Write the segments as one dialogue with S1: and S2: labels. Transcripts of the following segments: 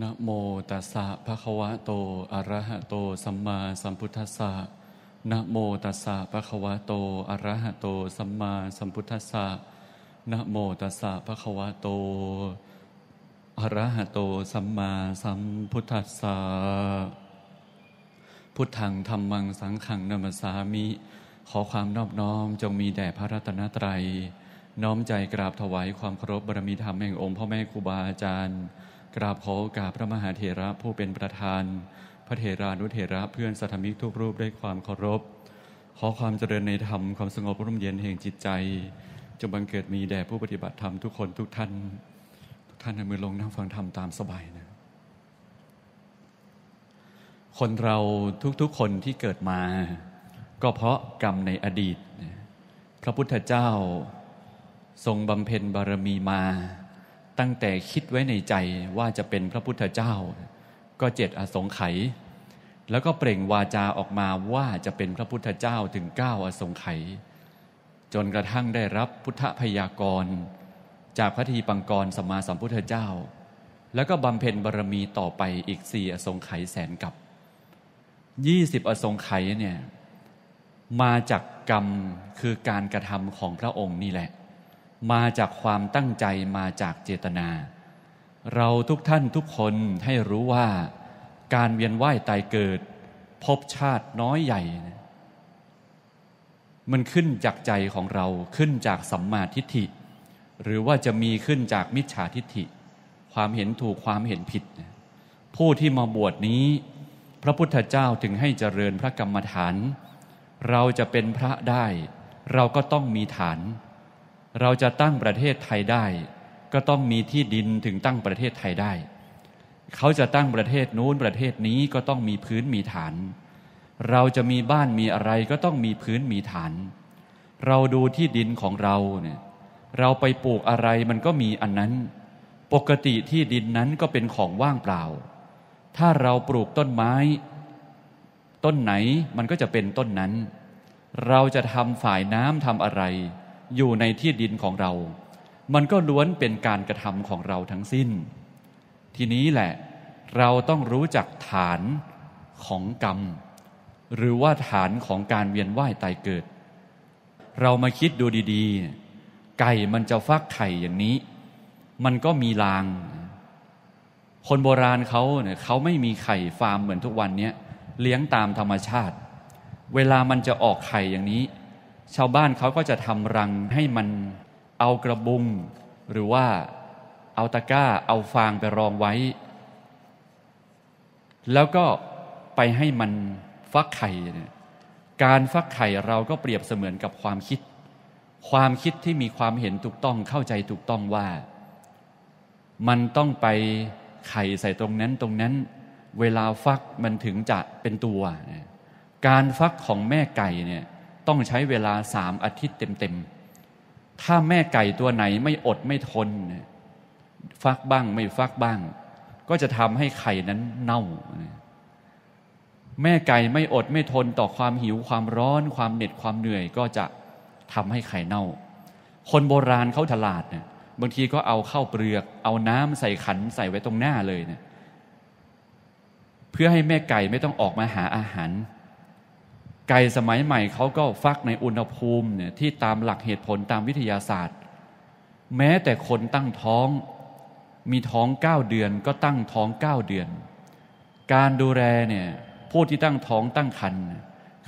S1: นะโมตัสสะภะคะวะโตอะระหะโต สัมมาสัมพุทธัสสะนะโมตัสสะภะคะวะโตอะระหะโตสัมมาสัมพุทธัสสะนะโมตัสสะภะคะวะโตอะระหะโตสัมมาสัมพุทธัสสะ พุทธังธรรมังสังขังนัมสามิ ขอความนอบน้อมจงมีแด่พระรัตนตรัย น้อมใจกราบถวายความเคารพบารมีธรรมแห่งองค์พ่อแม่ครูบาอาจารย์กราบขอโอกาสพระมหาเถระผู้เป็นประธาน พระเถรานุเถระเพื่อนสัทมิกทุกรูปด้วยความเคารพขอความเจริญในธรรมความสงบร่มเย็นแห่งจิตใจ จงบังเกิดมีแด่ผู้ปฏิบัติธรรมทุกคนทุกท่านทุกท่านมือลงนั่งฟังธรรมตามสบายนะคนเราทุกๆคนที่เกิดมา ก็เพราะกรรมในอดีต พระพุทธเจ้าทรงบำเพ็ญบารมีมาตั้งแต่คิดไว้ในใจว่าจะเป็นพระพุทธเจ้า ก็เจ็ดอสงไขยแล้วก็เปล่งวาจาออกมาว่าจะเป็นพระพุทธเจ้าถึงเก้าอสงไขยจนกระทั่งได้รับพุทธพยากร จากพระทีปังกรสมมาสัมพุทธเจ้า แล้วก็บำเพ็ญบารรมีต่อไปอีกสี่อสงไขยแสนกับยี่สิบอสงไขยเนี่ยมาจากกรรมคือการกระทำของพระองค์นี่แหละมาจากความตั้งใจมาจากเจตนา เราทุกท่านทุกคนให้รู้ว่า การเวียนว่ายตายเกิด พบชาติน้อยใหญ่ มันขึ้นจากใจของเราขึ้นจากสัมมาทิฏฐิ หรือว่าจะมีขึ้นจากมิจฉาทิฏฐิ ความเห็นถูกความเห็นผิดผู้ที่มาบวชนี้ พระพุทธเจ้าถึงให้เจริญพระกรรมฐาน เราจะเป็นพระได้ เราก็ต้องมีฐานเราจะตั้งประเทศไทยได้ ก็ต้องมีที่ดินถึงตั้งประเทศไทยได้ เขาจะตั้งประเทศนู้นประเทศนี้ก็ต้องมีพื้นมีฐาน เราจะมีบ้านมีอะไรก็ต้องมีพื้นมีฐาน เราดูที่ดินของเราเนี่ยเราไปปลูกอะไรมันก็มีอันนั้น ปกติที่ดินนั้นก็เป็นของว่างเปล่า ถ้าเราปลูกต้นไม้ ต้นไหนมันก็จะเป็นต้นนั้น เราจะทำฝ่ายน้ำทำอะไรอยู่ในที่ดินของเรา มันก็ล้วนเป็นการกระทำของเราทั้งสิ้น ทีนี้แหละเราต้องรู้จักฐานของกรรม หรือว่าฐานของการเวียนว่ายตายเกิด เรามาคิดดูดีๆ ไก่มันจะฟักไข่อย่างนี้ มันก็มีลาง คนโบราณเขาเนี่ยเขาไม่มีไข่ฟาร์มเหมือนทุกวันนี้เลี้ยงตามธรรมชาติ เวลามันจะออกไข่อย่างนี้ชาวบ้านเขาก็จะทำรังให้มันเอากระบุง หรือว่าเอาตะกร้าเอาฟางไปรองไว้ แล้วก็ไปให้มันฟักไข่การฟักไข่เราก็เปรียบเสมือนกับความคิด ความคิดที่มีความเห็นถูกต้องเข้าใจถูกต้องว่า มันต้องไปไข่ใส่ตรงนั้นตรงนั้น เวลาฟักมันถึงจะเป็นตัว การฟักของแม่ไก่เนี่ยต้องใช้เวลาสามอาทิตย์เต็ม ๆ ถ้าแม่ไก่ตัวไหนไม่อดไม่ทนฟักบ้างไม่ฟักบ้าง ก็จะทำให้ไข่นั้นเน่า แม่ไก่ไม่อดไม่ทนต่อความหิวความร้อนความเหน็ดความเหนื่อยก็จะทำให้ไข่เน่า คนโบราณเขาตลาดเนี่ยบางทีก็เอาเข้าเปลือก เอาน้ำใส่ขันใส่ไว้ตรงหน้าเลยเนี่ยเพื่อให้แม่ไก่ไม่ต้องออกมาหาอาหารไก่สมัยใหม่เขาก็ฟักในอุณหภูมิเนี่ยที่ตามหลักเหตุผลตามวิทยาศาสตร์ แม้แต่คนตั้งท้องมีท้องเก้าเดือน ก็ตั้งท้องเก้าเดือน การดูแลเนี่ยผู้ที่ตั้งท้องตั้งครรภ์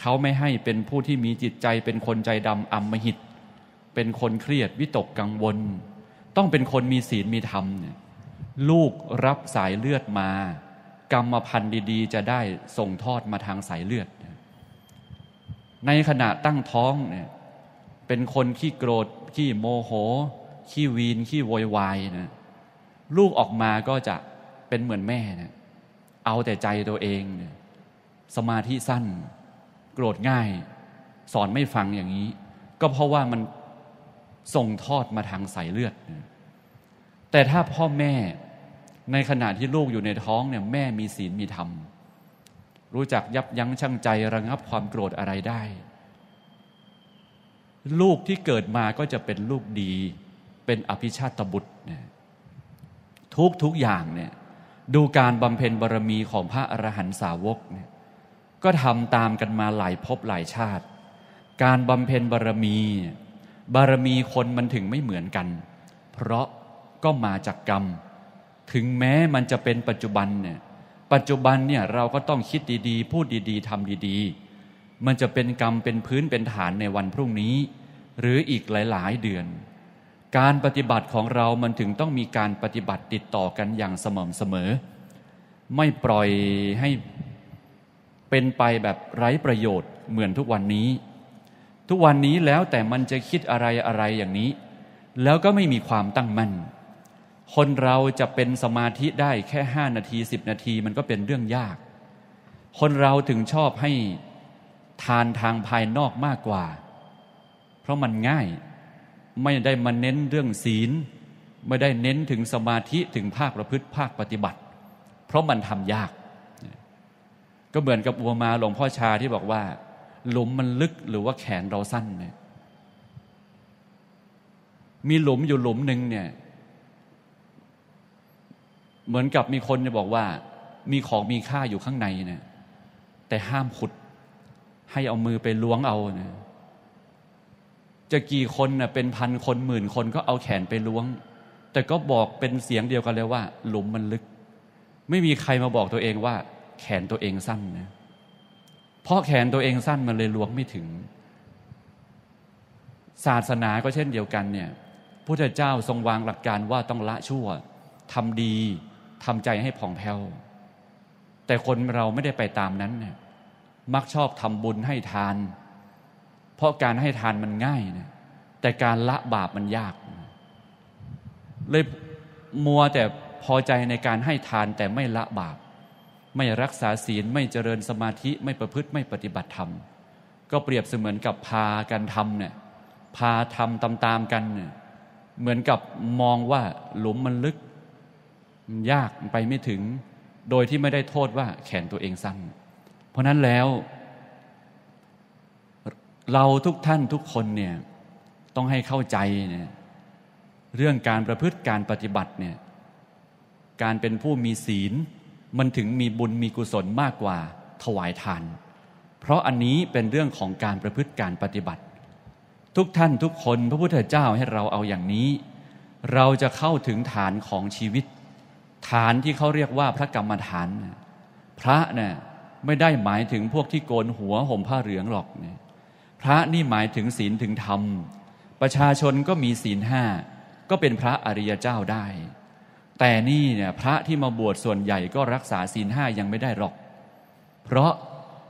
S1: เขาไม่ให้เป็นผู้ที่มีจิตใจเป็นคนใจดำอัมมหิต เป็นคนเครียดวิตกกังวล ต้องเป็นคนมีศีลมีธรรมลูกรับสายเลือดมา กรรมพันธุ์ดีๆ จะได้ส่งทอดมาทางสายเลือดในขณะตั้งท้องเนี่ยเป็นคนขี้โกรธขี้โมโห ขี้วีนขี้โวยวายนะลูกออกมาก็จะเป็นเหมือนแม่นะเอาแต่ใจตัวเองนยสมาธิสั้น โกรธง่าย สอนไม่ฟังอย่างนี้ ก็เพราะว่ามันส่งทอดมาทางสายเลือดนะแต่ถ้าพ่อแม่ในขณะที่ลูกอยู่ในท้องเนี่ยแม่มีศีล มีธรรมเรู้จักยับยั้งชั่ง ใจระงับความโกรธอะไรได้ ลูกที่เกิดมาก็จะเป็นลูกดีเป็น อภิชาตบุตรเนี่ยทุกทุกอย่างเนี่ยดูการบำเพ็ญบารมีของพระอรหันตสาวกเนี่ยก็ทำตามกันมาหลายภพหลายชาติ การบำเพ็ญบารมี บารมีคนมันถึงไม่เหมือนกัน เพราะก็มาจากกรรม ถึงแม้มันจะเป็นปัจจุบันเนี่ยปัจจุบันเนี่ยเราก็ต้องคิดดีๆ พูดดีๆทำดีๆ มันจะเป็นกรรมเป็นพื้นเป็นฐานในวันพรุ่งนี้ หรืออีกหลายๆเดือน การปฏิบัติของเรามันถึงต้องมีการปฏิบัติติดต่อกันอย่างสม่ำเสมอ ไม่ปล่อยให้เป็นไปแบบไร้ประโยชน์เหมือนทุกวันนี้ ทุกวันนี้แล้วแต่มันจะคิดอะไรอะไรอย่างนี้ แล้วก็ไม่มีความตั้งมั่นคนเราจะเป็นสมาธิได้แค่ห้านาทีสิบนาทีมันก็เป็นเรื่องยาก คนเราถึงชอบให้ทานทางภายนอกมากกว่า เพราะมันง่ายไม่ได้มาเน้นเรื่องศีล ไม่ได้เน้นถึงสมาธิถึงภาคประพฤติภาคปฏิบัติ เพราะมันทำยาก ก็เหมือนกับอัวมาหลวงพ่อชาที่บอกว่า หลุมมันลึกหรือว่าแขนเราสั้นเนี่ยมีหลุมอยู่หลุมหนึ่งเนี่ยเหมือนกับมีคนจะบอกว่ามีของมีค่าอยู่ข้างในเนะี่ยแต่ห้ามขุดให้เอามือไปล้วงเอานะจะกี่คนนะเป็นพันคนหมื่นคนก็เอาแขนไปล้วง แต่ก็บอกเป็นเสียงเดียวกันเลยว่า หลุมมันลึก ไม่มีใครมาบอกตัวเองว่า แขนตัวเองสั้นนะเพราะแขนตัวเองสั้นมันเลยล้วงไม่ถึง ศาสนาก็เช่นเดียวกันเนี่ยพุทธเจ้าทรงวางหลักการว่าต้องละชั่วทำดีทำใจให้ผ่องแผ้ว แต่คนเราไม่ได้ไปตามนั้นนยมักชอบทำบุญให้ทาน เพราะการให้ทานมันง่ายนะแต่การละบาปมันยาก เลยมัวแต่พอใจในการให้ทานแต่ไม่ละบาป ไม่รักษาศีลไม่เจริญสมาธิไม่ประพฤติไม่ปฏิบัติธรรม ก็เปรียบเสมือนกับพากันทำเนี่ยพาทำตาม ๆ กันเนี่ย เหมือนกับมองว่าหลุมมันลึกมันยากไปไม่ถึงโดยที่ไม่ได้โทษว่าแขนตัวเองสั้น เพราะนั้นแล้วเราทุกท่านทุกคนเนี่ย ต้องให้เข้าใจเนี่ยเรื่องการประพฤติการปฏิบัติเนี่ยการเป็นผู้มีศีล มันถึงมีบุญมีกุศลมากกว่าถวายทาน เพราะอันนี้เป็นเรื่องของการประพฤติการปฏิบัติ ทุกท่านทุกคนพระพุทธเจ้าให้เราเอาอย่างนี้ เราจะเข้าถึงฐานของชีวิตฐานที่เขาเรียกว่าพระกรรมฐาน พระเนะี่ยไม่ได้หมายถึงพวกที่โกนหัวห่มผ้าเหลืองหรอกนะพระนี่หมายถึงศีลถึงธรรม ประชาชนก็มีศีลห้าก็เป็นพระอริยเจ้าได้ แต่นี่เนี่ยพระที่มาบวชส่วนใหญ่ก็รักษาศีลห้ายังไม่ได้หรอก เพราะ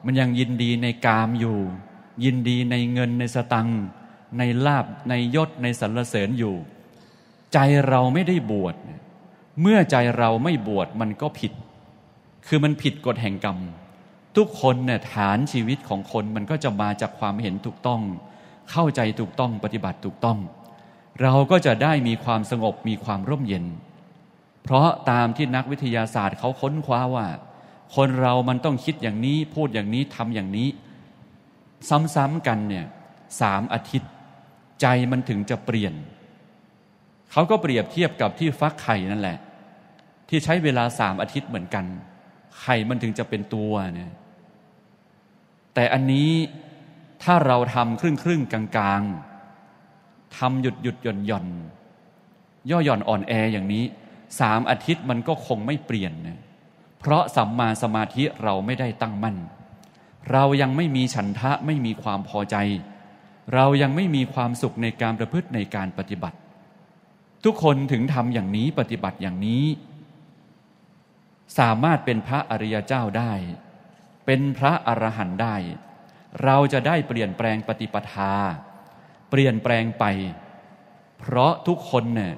S1: มันยังยินดีในกามอยู่ ยินดีในเงินในสตังในลาบในยศในสรรเสริญอยู่ ใจเราไม่ได้บวชเเมื่อใจเราไม่บวชมันก็ผิด คือมันผิดกฎแห่งกรรม ทุกคนเนี่ยฐานชีวิตของคนมันก็จะมาจากความเห็นถูกต้อง เข้าใจถูกต้องปฏิบัติถูกต้อง เราก็จะได้มีความสงบมีความร่มเย็น เพราะตามที่นักวิทยาศาสตร์เขาค้นคว้าว่า คนเรามันต้องคิดอย่างนี้พูดอย่างนี้ทำอย่างนี้ ซ้ำๆกันเนี่ยสามอาทิตย์ใจมันถึงจะเปลี่ยนเขาก็เปรียบเทียบกับที่ฟักไข่นั่นแหละ ที่ใช้เวลาสามอาทิตย์เหมือนกันไข่มันถึงจะเป็นตัวเนี่ยแต่อันนี้ถ้าเราทำครึ่งครึ่งกลางกลางทำหยุดหยุดหย่อนหย่อน ย่อหย่อนอ่อนแออย่างนี้สามอาทิตย์มันก็คงไม่เปลี่ยนนะเพราะสัมมาสมาธิเราไม่ได้ตั้งมั่นเรายังไม่มีฉันทะไม่มีความพอใจ เรายังไม่มีความสุขในการประพฤติในการปฏิบัติทุกคนถึงทำอย่างนี้ปฏิบัติอย่างนี้ สามารถเป็นพระอริยเจ้าได้ เป็นพระอรหันต์ได้ เราจะได้เปลี่ยนแปลงปฏิปทา เปลี่ยนแปลงไป เพราะทุกคนเนี่ย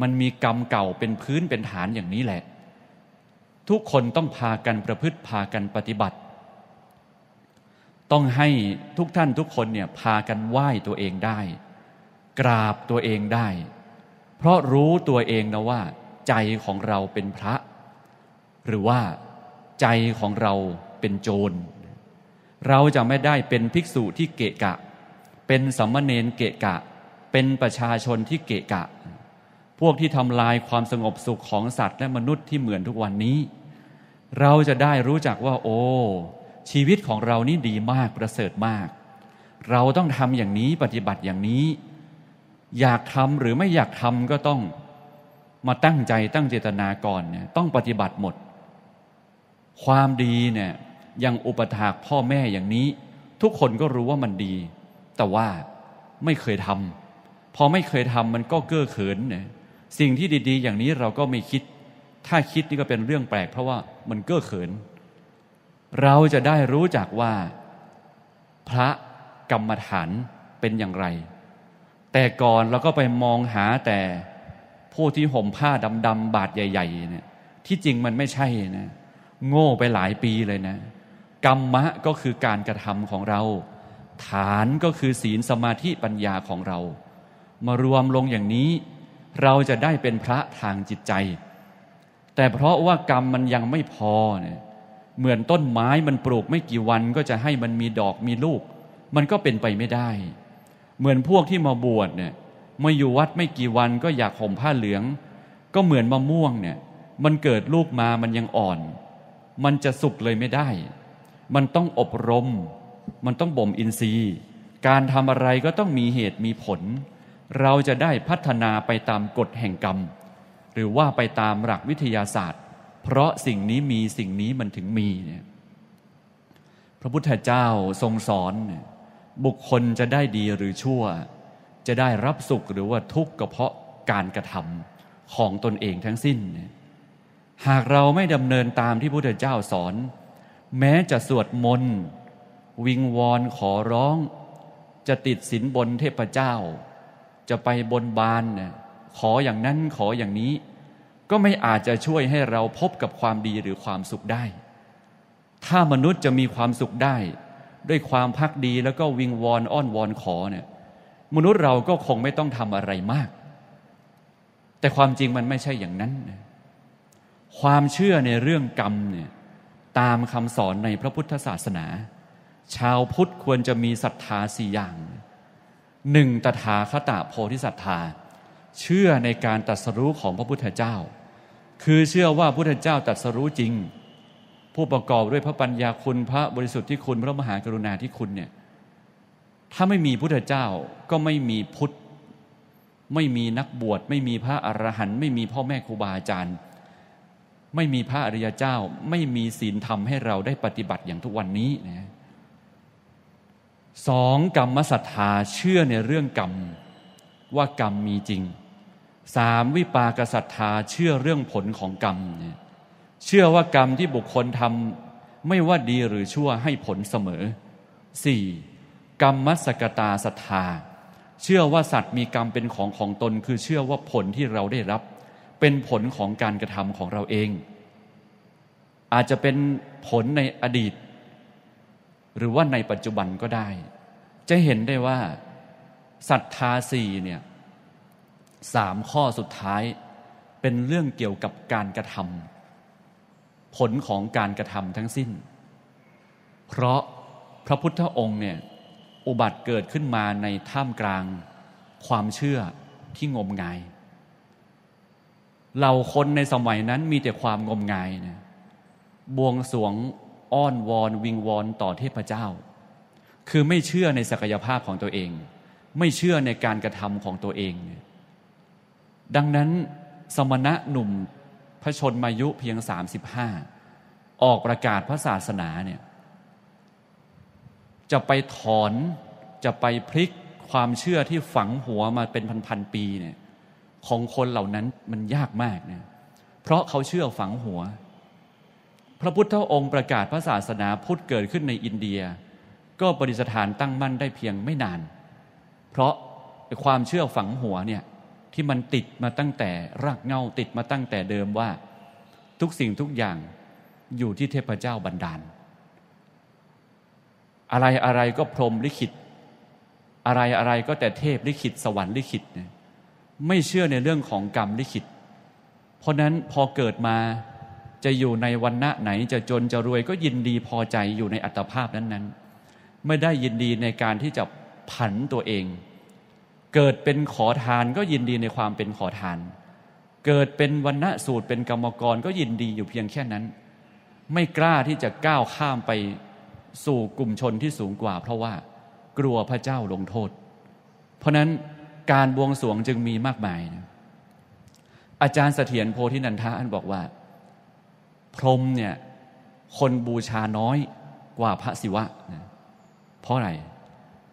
S1: มันมีกรรมเก่าเป็นพื้นเป็นฐานอย่างนี้แหละ ทุกคนต้องพากันประพฤติพากันปฏิบัติ ต้องให้ทุกท่านทุกคนเนี่ยพากันไหว้ตัวเองได้ กราบตัวเองได้เพราะรู้ตัวเองนะว่า ใจของเราเป็นพระ หรือว่าใจของเราเป็นโจร เราจะไม่ได้เป็นภิกษุที่เกะกะ เป็นสัมมเนนเกะกะ เป็นประชาชนที่เกะกะ พวกที่ทำลายความสงบสุขของสัตว์และมนุษย์ที่เหมือนทุกวันนี้ เราจะได้รู้จักว่า โอ้ ชีวิตของเรานี่ดีมากประเสริฐมาก เราต้องทำอย่างนี้ปฏิบัติอย่างนี้อยากทำหรือไม่อยากทำก็ต้องมาตั้งใจตั้งเจตนาก่อนเนี่ยต้องปฏิบัติหมด ความดีเนี่ยยังอุปถากพ่อแม่อย่างนี้ ทุกคนก็รู้ว่ามันดี แต่ว่าไม่เคยทำพอไม่เคยทำมันก็เก้อเขินเนี่ยสิ่งที่ดี ๆ อย่างนี้เราก็ไม่คิด ถ้าคิดนี่ก็เป็นเรื่องแปลกเพราะว่ามันเก้อเขิน เราจะได้รู้จักว่า พระกรรมฐานเป็นอย่างไรแต่ก่อนเราก็ไปมองหาแต่ผู้ที่ห่มผ้าดำๆบาดใหญ่ๆเนี่ยที่จริงมันไม่ใช่นะโง่ไปหลายปีเลยนะ กรรมะก็คือการกระทำของเรา ฐานก็คือศีลสมาธิปัญญาของเรา มารวมลงอย่างนี้ เราจะได้เป็นพระทางจิตใจ แต่เพราะว่ากรรมมันยังไม่พอเนี่ยเหมือนต้นไม้มันปลูกไม่กี่วัน ก็จะให้มันมีดอกมีลูก มันก็เป็นไปไม่ได้เหมือนพวกที่มาบวชเนี่ยมาอยู่วัดไม่กี่วันก็อยากห่มผ้าเหลือง ก็เหมือนมะม่วงเนี่ย มันเกิดลูกมามันยังอ่อน มันจะสุกเลยไม่ได้ มันต้องอบรม มันต้องบ่มอินทรีย์ การทำอะไรก็ต้องมีเหตุมีผล เราจะได้พัฒนาไปตามกฎแห่งกรรม หรือว่าไปตามหลักวิทยาศาสตร์ เพราะสิ่งนี้มีสิ่งนี้มันถึงมีเนี่ยพระพุทธเจ้าทรงสอนเนี่ยบุคคลจะได้ดีหรือชั่ว จะได้รับสุขหรือว่าทุกข์ก็เพราะการกระทำของตนเองทั้งสิ้น หากเราไม่ดำเนินตามที่พระพุทธเจ้าสอน แม้จะสวดมนต์วิงวอนขอร้อง จะติดสินบนเทพเจ้า จะไปบนบานขออย่างนั้นขออย่างนี้ ก็ไม่อาจจะช่วยให้เราพบกับความดีหรือความสุขได้ ถ้ามนุษย์จะมีความสุขได้ด้วยความพักดีแล้วก็วิงวอนอ้อนวอนขอเนี่ยมนุษย์เราก็คงไม่ต้องทำอะไรมาก แต่ความจริงมันไม่ใช่อย่างนั้น ความเชื่อในเรื่องกรรมเนี่ยตามคำสอนในพระพุทธศาสนา ชาวพุทธควรจะมีศรัทธาสี่อย่างหนึ่งตถาคตโพธิศรัทธา เชื่อในการตรัสรู้ของพระพุทธเจ้า คือเชื่อว่าพุทธเจ้าตรัสรู้จริงผู้ประกอบด้วยพระปัญญาคุณพระบริสุทธิ์ที่คุณพระมหากรุณาที่คุณเนี่ยถ้าไม่มีพุทธเจ้าก็ไม่มีพุทธ ไม่มีนักบวชไม่มีพระอรหันต์ไม่มีพ่อแม่ครูบาอาจารย์ ไม่มีพระอริยเจ้าไม่มีศีลธรรมให้เราได้ปฏิบัติอย่างทุกวันนี้นะสอง กรรมศรัทธาเชื่อในเรื่องกรรมว่ากรรมมีจริงสามวิปากศรัทธาเชื่อเรื่องผลของกรรมเนี่ยเชื่อว่ากรรมที่บุคคลทำไม่ว่าดีหรือชั่วให้ผลเสมอ 4. กรรมมัสกตาศรัทธา เชื่อว่าสัตว์มีกรรมเป็นของของตนคือเชื่อว่าผลที่เราได้รับ เป็นผลของการกระทำของเราเอง อาจจะเป็นผลในอดีต หรือว่าในปัจจุบันก็ได้ จะเห็นได้ว่าศรัทธาสี่เนี่ยสามข้อสุดท้าย เป็นเรื่องเกี่ยวกับการกระทำผลของการกระทำทั้งสิ้น เพราะพระพุทธองค์เนี่ยอุบัติเกิดขึ้นมาในท่ามกลาง ความเชื่อที่งมงาย เราคนในสมัยนั้นมีแต่ความงมงายเนี่ยบวงสวงอ้อนวอนวิงวอนต่อเทพเจ้า คือไม่เชื่อในศักยภาพของตัวเอง ไม่เชื่อในการกระทำของตัวเอง ดังนั้นสมณะหนุ่มพระชนมายุเพียง35 ออกประกาศพระศาสนาเนี่ยจะไปถอนจะไปพลิกความเชื่อที่ฝังหัวมาเป็นพันๆปีเนี่ยของคนเหล่านั้นมันยากมากเนี่ยเพราะเขาเชื่อฝังหัว พระพุทธองค์ประกาศพระศาสนาพุทธเกิดขึ้นในอินเดีย ก็ปฏิสถานตั้งมั่นได้เพียงไม่นาน เพราะความเชื่อฝังหัวเนี่ยที่มันติดมาตั้งแต่รากเงาติดมาตั้งแต่เดิมว่า ทุกสิ่งทุกอย่างอยู่ที่เทพเจ้าบันดาล อะไรอะไรก็พรมลิขิต อะไรอะไรก็แต่เทพลิขิตสวรรค์ลิขิตไม่เชื่อในเรื่องของกรรมลิขิต เพราะนั้นพอเกิดมาจะอยู่ในวันณะไหนจะจนจะรวยก็ยินดีพอใจอยู่ในอัตภาพนั้นๆ ไม่ได้ยินดีในการที่จะผันตัวเองเกิดเป็นขอทานก็ยินดีในความเป็นขอทาน เกิดเป็นวันณะสูตรเป็นกรรมกรก็ยินดีอยู่เพียงแค่นั้น ไม่กล้าที่จะก้าวข้ามไปสู่กลุ่มชนที่สูงกว่า เพราะว่ากลัวพระเจ้าลงโทษ เพราะนั้นการบวงสรวงจึงมีมากมายนะอาจารย์เสถียรโพธินันทะอันบอกว่า พรมเนี่ยคนบูชาน้อยกว่าพระศิวะนะเพราะอะไร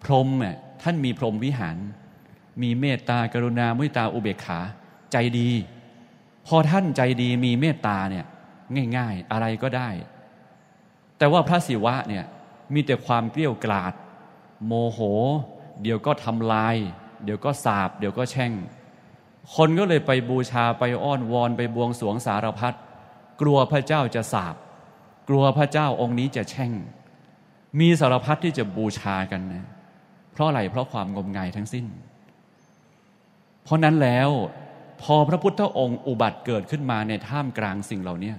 S1: พรมเนี่ยท่านมีพรมวิหารมีเมตตากรุณามุตตาอุเบกขาใจดี พอท่านใจดีมีเมตตาเนี่ยง่าย ๆ อะไรก็ได้ แต่ว่าพระศิวะเนี่ยมีแต่ความเกลี้ยวกลาด โมโห เดี๋ยวก็ทำลาย เดี๋ยวก็สาบเดี๋ยวก็แช่ง คนก็เลยไปบูชาไปอ้อนวอนไปบวงสวงสารพัดกลัวพระเจ้าจะสาบกลัวพระเจ้าองค์นี้จะแช่ง มีสารพัดที่จะบูชากันนะ เพราะอะไรเพราะความงมงายทั้งสิ้นเพราะนั้นแล้วพอพระพุทธองค์อุบัติเกิดขึ้นมาในท่ามกลางสิ่งเหล่านี้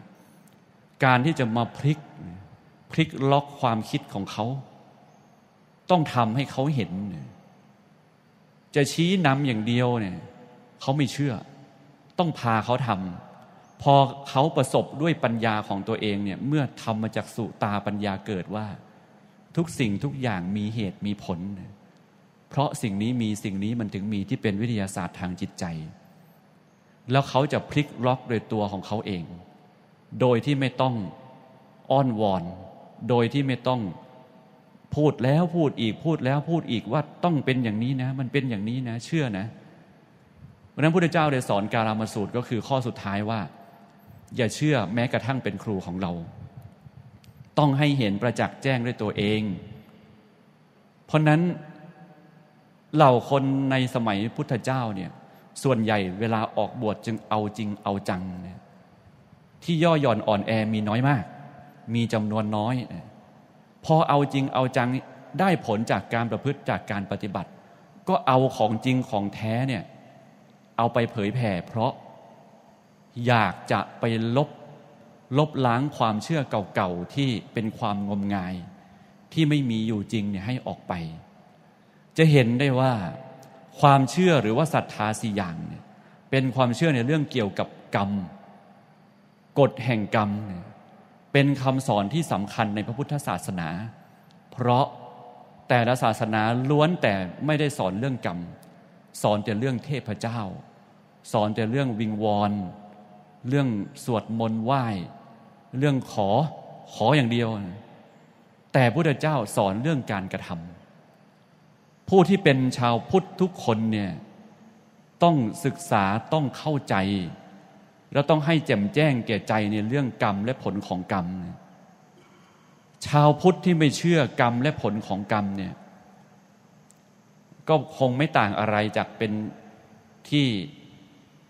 S1: การที่จะมาพลิกพลิกล็อกความคิดของเขาต้องทำให้เขาเห็นจะชี้นำอย่างเดียวเนี่ยเขาไม่เชื่อ ต้องพาเขาทำพอเขาประสบด้วยปัญญาของตัวเองเนี่ยเมื่อทำมาจากสุตาปัญญาเกิดว่า ทุกสิ่งทุกอย่างมีเหตุมีผลเเพราะสิ่งนี้มีสิ่งนี้มันถึงมีที่เป็นวิทยาศาสตร์ทางจิตใจ แล้วเขาจะพลิกล็อกโดยตัวของเขาเอง โดยที่ไม่ต้องอ้อนวอน โดยที่ไม่ต้องพูดแล้วพูดอีกพูดแล้วพูดอีกว่าต้องเป็นอย่างนี้นะ มันเป็นอย่างนี้นะ เชื่อนะ เพราะนั้นพุทธเจ้าได้สอนการามาสูตรก็คือข้อสุดท้ายว่า อย่าเชื่อแม้กระทั่งเป็นครูของเรา ต้องให้เห็นประจักษ์แจ้งด้วยตัวเอง เพราะนั้นเหล่าคนในสมัยพุทธเจ้าเนี่ยส่วนใหญ่เวลาออกบวชจึงเอาจริงเอาจังเนี่ยที่ย่อหย่อนอ่อนแอมีน้อยมาก มีจำนวนน้อยพอเอาจริงเอาจังได้ผลจากการประพฤติจากการปฏิบัติ ก็เอาของจริงของแท้เนี่ยเอาไปเผยแผ่ เพราะ อยากจะไปลบลบล้างความเชื่อเก่าๆที่เป็นความงมงาย ที่ไม่มีอยู่จริงเนี่ยให้ออกไปจะเห็นได้ว่าความเชื่อหรือว่าศรัทธาสี่อย่างเนี่ยเป็นความเชื่อในเรื่องเกี่ยวกับกรรมกฎแห่งกรรมเเป็นคำสอนที่สำคัญในพระพุทธศาสนา เพราะแต่ละศาสนาล้วนแต่ไม่ได้สอนเรื่องกรรมสอนแต่เรื่องเทพเจ้า สอนแต่เรื่องวิงวอนเรื่องสวดมนต์ไหว้ เรื่องขอขออย่างเดียว แต่พุทธเจ้าสอนเรื่องการกระทำผู้ที่เป็นชาวพุทธทุกคนเนี่ยต้องศึกษาต้องเข้าใจ แล้วต้องให้แจ่มแจ้งแก่ใจในเรื่องกรรมและผลของกรรมชาวพุทธที่ไม่เชื่อกรรมและผลของกรรมเนี่ยก็คงไม่ต่างอะไรจากเป็นที่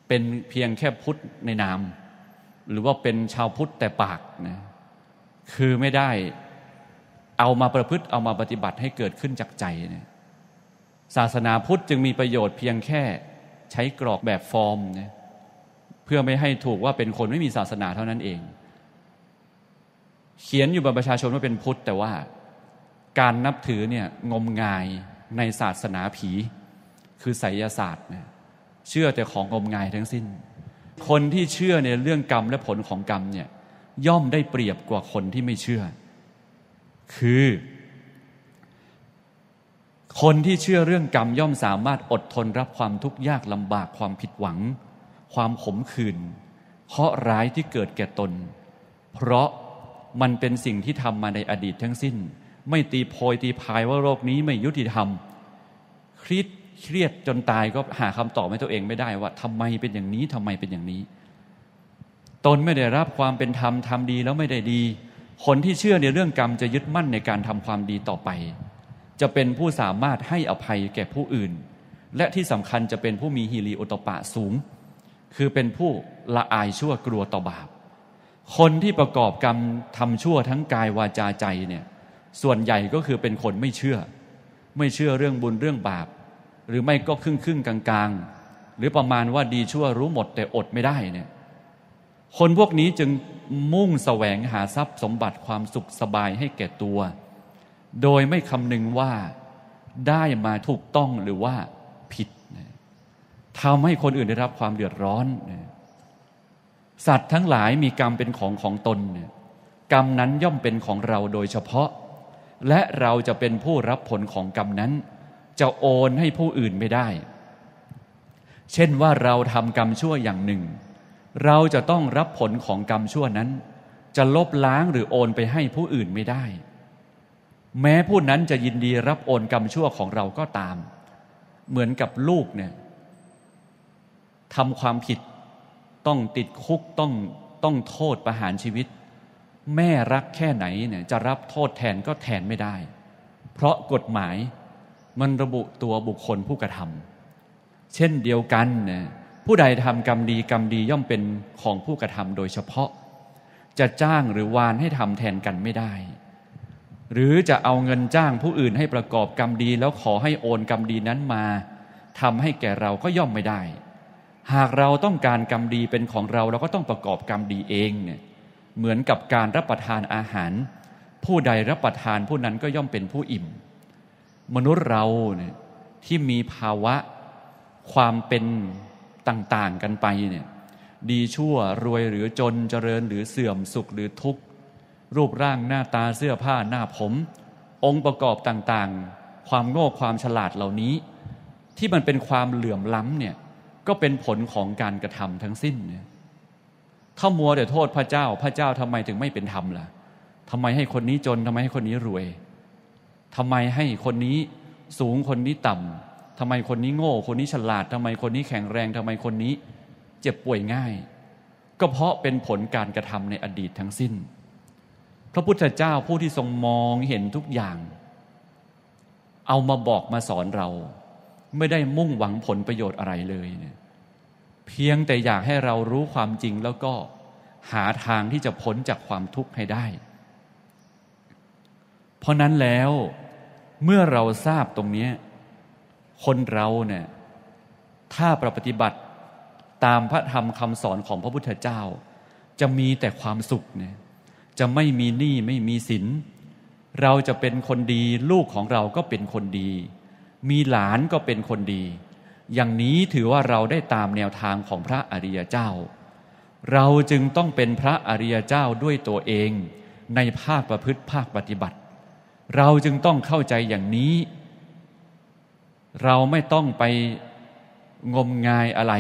S1: เป็นเพียงแค่พุทธในนามหรือว่าเป็นชาวพุทธแต่ปากนะคือไม่ได้เอามาประพฤติเอามาปฏิบัติให้เกิดขึ้นจากใจเนี่ยศาสนาพุทธจึงมีประโยชน์เพียงแค่ใช้กรอกแบบฟอร์มนเพื่อไม่ให้ถูกว่าเป็นคนไม่มีศาสนาเท่านั้นเอง เขียนอยู่บนประชาชนว่าเป็นพุทธ แต่ว่าการนับถือเนี่ยงมงายในศาสนาผี คือไสยศาสตร์นเชื่อแต่ของงมงายทั้งสิ้น คนที่เชื่อในเรื่องกรรมและผลของกรรมเนี่ยย่อมได้เปรียบกว่าคนที่ไม่เชื่อ คือคนที่เชื่อเรื่องกรรมย่อมสามารถอดทนรับความทุกข์ยากลำบากความผิดหวัง ความขมขื่นเคราะร้ายที่เกิดแก่ตน เพราะมันเป็นสิ่งที่ทำมาในอดีตทั้งสิ้น ไม่ตีโพยตีพายว่าโรคนี้ไม่ยุติธรรมคริสเครียดจนตายก็หาคำตอบให้ตัวเองไม่ได้ว่าทำไมเป็นอย่างนี้ทำไมเป็นอย่างนี้ ตนไม่ได้รับความเป็นธรรมทำดีแล้วไม่ได้ดี คนที่เชื่อในเรื่องกรรมจะยึดมั่นในการทำความดีต่อไปจะเป็นผู้สามารถให้อภัยแก่ผู้อื่น และที่สำคัญจะเป็นผู้มีฮีริโอตปะสูง คือเป็นผู้ละอายชั่วกลัวต่อบาปคนที่ประกอบกรรมทำชั่วทั้งกายวาจาใจเนี่ยส่วนใหญ่ก็คือเป็นคนไม่เชื่อ ไม่เชื่อเรื่องบุญเรื่องบาป หรือไม่ก็ครึ่งครึ่งกลางกลางหรือประมาณว่าดีชั่วรู้หมดแต่อดไม่ได้เนี่ยคนพวกนี้จึงมุ่งแสวงหาทรัพย์สมบัติความสุขสบายให้แก่ตัวโดยไม่คำนึงว่าได้มาถูกต้องหรือว่าผิด ทำให้คนอื่นได้รับความเดือดร้อน สัตว์ทั้งหลายมีกรรมเป็นของของตนกรรมนั้นย่อมเป็นของเราโดยเฉพาะ และเราจะเป็นผู้รับผลของกรรมนั้น จะโอนให้ผู้อื่นไม่ได้ เช่นว่าเราทำกรรมชั่วอย่างหนึ่ง เราจะต้องรับผลของกรรมชั่วนั้น จะลบล้างหรือโอนไปให้ผู้อื่นไม่ได้แม้ผู้นั้นจะยินดีรับโอนกรรมชั่วของเราก็ตาม เหมือนกับลูกเนี่ยทำความผิดต้องติดคุก ต้องต้องโทษประหารชีวิต แม่รักแค่ไหนเนี่ยจะรับโทษแทนก็แทนไม่ได้ เพราะกฎหมายมันระบุตัวบุคคลผู้กระทำเช่นเดียวกันเนี่ยผู้ใดทำกรรมดีกรรมดีย่อมเป็นของผู้กระทำโดยเฉพาะ จะจ้างหรือวานให้ทำแทนกันไม่ได้หรือจะเอาเงินจ้างผู้อื่นให้ประกอบกรรมดี แล้วขอให้โอนกรรมดีนั้นมาทำให้แก่เราก็ย่อมไม่ได้ หากเราต้องการกรรมดีเป็นของเราเราก็ต้องประกอบกรรมดีเองเนี่ย เหมือนกับการรับประทานอาหาร ผู้ใดรับประทานผู้นั้นก็ย่อมเป็นผู้อิ่ม มนุษย์เราเนี่ยที่มีภาวะความเป็นต่างๆกันไปเนี่ยดีชั่วรวยหรือจนเจริญหรือเสื่อมสุขหรือทุกข์รูปร่างหน้าตาเสื้อผ้าหน้าผม องค์ประกอบต่างๆ ความโง่ความฉลาดเหล่านี้ ที่มันเป็นความเหลื่อมล้ำเนี่ยก็เป็นผลของการกระทำทั้งสิ้นเนี่ยถ้ามัวแต่โทษพระเจ้าพระเจ้าทำไมถึงไม่เป็นธรรมล่ะทำไมให้คนนี้จนทำไมให้ คนนี้รวยทำไมให้คนนี้สูงคนนี้ต่ำทำไมคนนี้โง่คนนี้ฉลาดทำไมคนนี้แข็งแรงทำไมคนนี้ เจ็บป่วยง่าย ก็เพราะเป็นผลการกระทำในอดีตทั้งสิ้นพระพุทธเจ้าผู้ที่ทรงมองเห็นทุกอย่าง เอามาบอกมาสอนเราไม่ได้มุ่งหวังผลประโยชน์อะไรเลยเนี่ยเพียงแต่อยากให้เรารู้ความจริงแล้วก็หาทางที่จะพ้นจากความทุกข์ให้ได้ เพราะนั้นแล้วเมื่อเราทราบตรงนี้ คนเราเนี่ยถ้าประปฏิบัติตามพระธรรมคำสอนของพระพุทธเจ้า จะมีแต่ความสุขเนี่ยจะไม่มีหนี้ ไม่มีสินเราจะเป็นคนดีลูกของเราก็เป็นคนดี มีหลานก็เป็นคนดี อย่างนี้ถือว่าเราได้ตามแนวทางของพระอริยเจ้า เราจึงต้องเป็นพระอริยเจ้าด้วยตัวเอง ในภาคประพฤติภาคปฏิบัติ เราจึงต้องเข้าใจอย่างนี้ เราไม่ต้องไปงมงายอะไร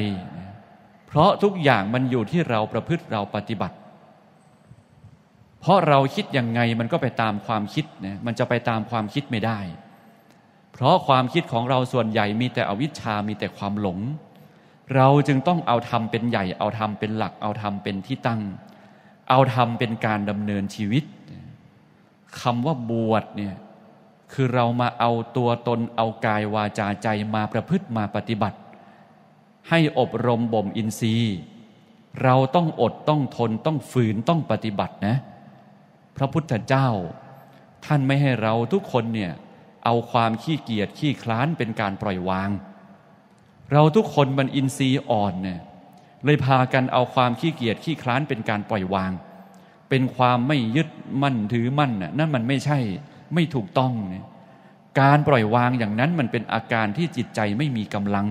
S1: เพราะทุกอย่างมันอยู่ที่เราประพฤติเราปฏิบัติเพราะเราคิดยังไงมันก็ไปตามความคิดนะมันจะไปตามความคิดไม่ได้ เพราะความคิดของเราส่วนใหญ่มีแต่อวิชชามีแต่ความหลง เราจึงต้องเอาธรรมเป็นใหญ่ เอาธรรมเป็นหลักเอาธรรมเป็นที่ตั้ง เอาธรรมเป็นการดำเนินชีวิตคำว่าบวชเนี่ยคือเรามาเอาตัวตนเอากายวาจาใจมาประพฤติมาปฏิบัติ ให้อบรมบ่มอินทรีย์ เราต้องอดต้องทนต้องฝืน ต้องปฏิบัตินะพระพุทธเจ้า ท่านไม่ให้เราทุกคนเนี่ย เอาความขี้เกียจขี้คลานเป็นการปล่อยวาง เราทุกคนมันอินทรีย์อ่อนเนี่ยเลยพากันเอาความขี้เกียจขี้คลาน เป็นการปล่อยวาง เป็นความไม่ยึดมั่นถือมั่นน่ะ นั่นมันไม่ใช่ ไม่ถูกต้องเนี่ยการปล่อยวางอย่างนั้นมันเป็นอาการที่จิตใจไม่มีกำลัง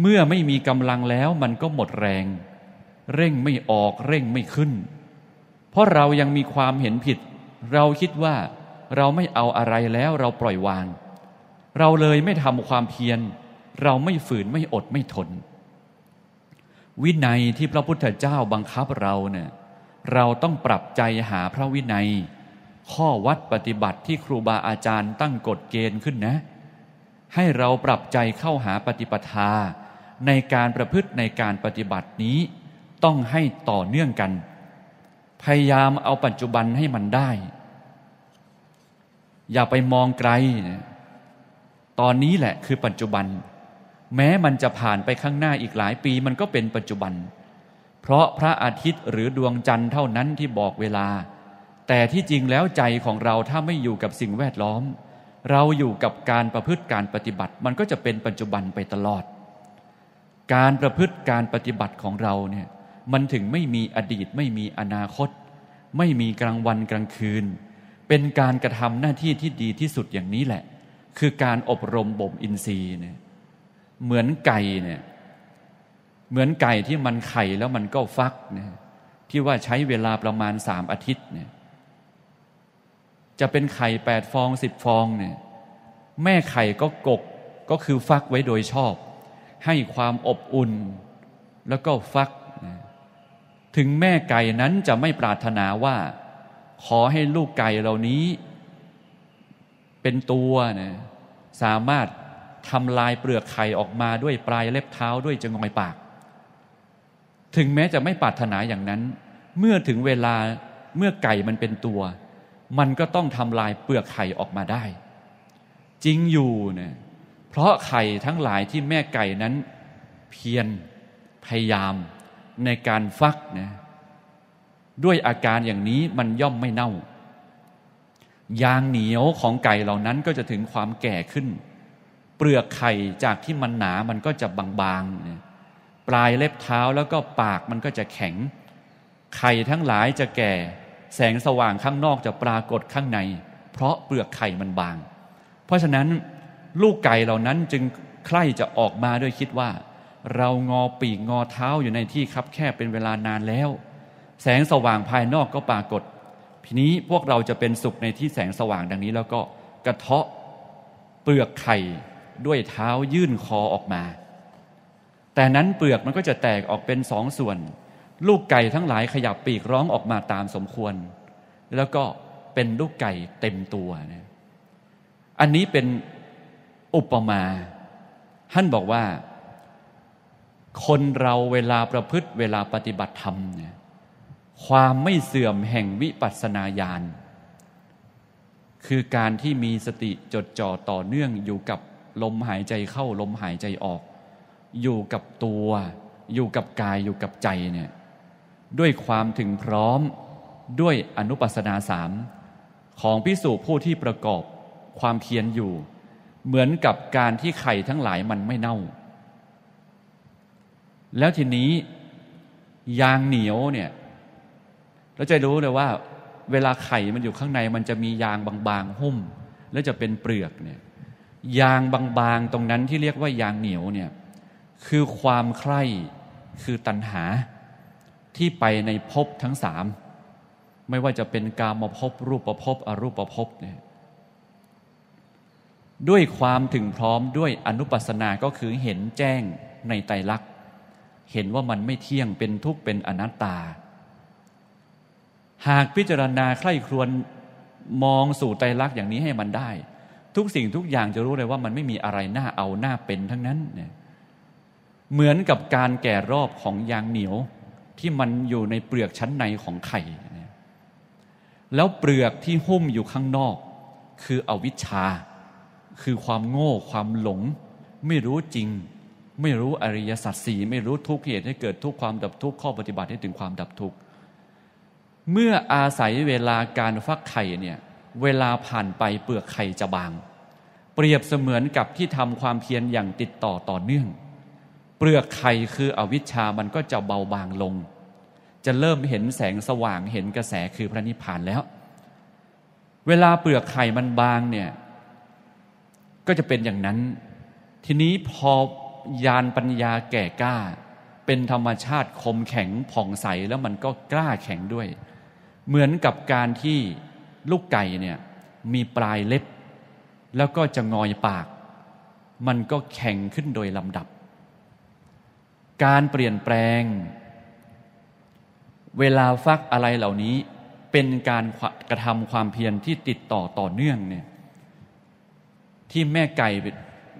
S1: เมื่อไม่มีกำลังแล้วมันก็หมดแรง เร่งไม่ออก เร่งไม่ขึ้นเพราะเรายังมีความเห็นผิด เราคิดว่าเราไม่เอาอะไรแล้วเราปล่อยวาง เราเลยไม่ทำความเพียร เราไม่ฝืนไม่อดไม่ทน วินัยที่พระพุทธเจ้าบังคับเราเนี่ย เราต้องปรับใจหาพระวินัย ข้อวัดปฏิบัติที่ครูบาอาจารย์ ตั้งกฎเกณฑ์ขึ้นนะ ให้เราปรับใจเข้าหาปฏิปทา ในการประพฤติในการปฏิบัตินี้ ต้องให้ต่อเนื่องกันพยายามเอาปัจจุบันให้มันได้ อย่าไปมองไกล ตอนนี้แหละคือปัจจุบัน แม้มันจะผ่านไปข้างหน้าอีกหลายปี มันก็เป็นปัจจุบัน เพราะพระอาทิตย์หรือดวงจันทร์เท่านั้นที่บอกเวลา แต่ที่จริงแล้วใจของเราถ้าไม่อยู่กับสิ่งแวดล้อม เราอยู่กับการประพฤติการปฏิบัติ มันก็จะเป็นปัจจุบันไปตลอด การประพฤติการปฏิบัติของเราเนี่ยมันถึงไม่มีอดีตไม่มีอนาคต ไม่มีกลางวันกลางคืน เป็นการกระทำหน้าที่ที่ดีที่สุดอย่างนี้แหละ คือการอบรมบ่มอินทรีย์เนี่ยเหมือนไก่เนี่ยเหมือนไก่ที่มันไข่แล้วมันก็ฟักเนี่ยที่ว่าใช้เวลาประมาณสามอาทิตย์เนี่ยจะเป็นไข่แปดฟองสิบฟองเนี่ยแม่ไข่ก็กกก็คือฟักไว้โดยชอบ ให้ความอบอุ่นแล้วก็ฟักถึงแม่ไก่นั้นจะไม่ปรารถนาว่า ขอให้ลูกไก่เหล่านี้เป็นตัวนะสามารถทำลายเปลือกไข่ออกมาด้วยปลายเล็บเท้าด้วยจงอยปาก ถึงแม้จะไม่ปรารถนาอย่างนั้น เมื่อถึงเวลาเมื่อไก่มันเป็นตัว มันก็ต้องทำลายเปลือกไข่ออกมาได้ จริงอยู่นะเพราะไข่ทั้งหลายที่แม่ไก่นั้นเพียรพยายามในการฟักนะด้วยอาการอย่างนี้มันย่อมไม่เน่า ยางเหนียวของไก่เหล่านั้นก็จะถึงความแก่ขึ้น เปลือกไข่จากที่มันหนามันก็จะบางๆปลายเล็บเท้าแล้วก็ปากมันก็จะแข็ง ไข่ทั้งหลายจะแก่ แสงสว่างข้างนอกจะปรากฏข้างใน เพราะเปลือกไข่มันบาง เพราะฉะนั้นลูกไก่เหล่านั้นจึงใคร่จะออกมาด้วยคิดว่าเรางอปีกงอเท้าอยู่ในที่คับแคบเป็นเวลานานแล้ว แสงสว่างภายนอกก็ปรากฏ ทีนี้พวกเราจะเป็นสุขในที่แสงสว่างดังนี้ แล้วก็กระเทาะเปลือกไข่ด้วยเท้ายื่นคอออกมา แต่นั้นเปลือกมันก็จะแตกออกเป็นสองส่วน ลูกไก่ทั้งหลายขยับปีกร้องออกมาตามสมควร แล้วก็เป็นลูกไก่เต็มตัวนะอันนี้เป็นอุปมาท่านบอกว่าคนเราเวลาประพฤติเวลาปฏิบัติธรรมเนี่ยความไม่เสื่อมแห่งวิปัสสนาญาณ คือการที่มีสติจดจ่อต่อเนื่องอยู่กับลมหายใจเข้า ลมหายใจออก อยู่กับตัว อยู่กับกายอยู่กับใจเนี่ยด้วยความถึงพร้อมด้วยอนุปัสนาสามของพิสูจผู้ที่ประกอบ ความเพียรอยู่ เหมือนกับการที่ไข่ทั้งหลายมันไม่เน่าแล้วทีนี้ยางเหนียวเนี่ย เราจะรู้เลยว่า เวลาไข่มันอยู่ข้างในมันจะมียางบางๆหุ้ม แล้วจะเป็นเปลือกเนี่ยยางบางๆตรงนั้นที่เรียกว่ายางเหนียวเนี่ยคือความใคร่คือตัณหาที่ไปในภพทั้งสามไม่ว่าจะเป็นกามภพรูปภพอรูปภพเนี่ยด้วยความถึงพร้อมด้วยอนุปัสสนาก็คือเห็นแจ้งในไตรลักษณเห็นว่ามันไม่เที่ยงเป็นทุกข์เป็นอนัตตา หากพิจารณาใคร่ครวญมองสู่ใจรักอย่างนี้ให้มันได้ ทุกสิ่งทุกอย่างจะรู้เลยว่ามันไม่มีอะไร น่าเอาน่าเป็นทั้งนั้นเนี่ยเหมือนกับการแก่รอบของยางเหนียวที่มันอยู่ในเปลือกชั้นในของไข่ แล้วเปลือกที่หุ้มอยู่ข้างนอก คืออวิชชา คือความโง่ความหลง ไม่รู้จริงไม่รู้อริยสัจสี่ไม่รู้ทุกเหตุให้เกิดทุกความดับทุกข้อปฏิบัติให้ถึงความดับทุกเมื่ออาศัยเวลาการฟักไข่เนี่ยเวลาผ่านไปเปลือกไข่จะบาง เปรียบเสมือนกับที่ทำความเพียรอย่างติดต่อต่อเนื่อง เปลือกไข่คืออวิชชามันก็จะเบาบางลง จะเริ่มเห็นแสงสว่างเห็นกระแสคือพระนิพพานแล้ว เวลาเปลือกไข่มันบางเนี่ย ก็จะเป็นอย่างนั้นทีนี้พอยานปัญญาแก่กล้า เป็นธรรมชาติคมแข็งผ่องใสแล้วมันก็กล้าแข็งด้วย เหมือนกับการที่ลูกไก่เนี่ยมีปลายเล็บ แล้วก็จะงอยปาก มันก็แข็งขึ้นโดยลำดับ การเปลี่ยนแปลง เวลาฟักอะไรเหล่านี้เป็นการกระทำความเพียรที่ติดต่อต่อเนื่องเนี่ยที่แม่ไก่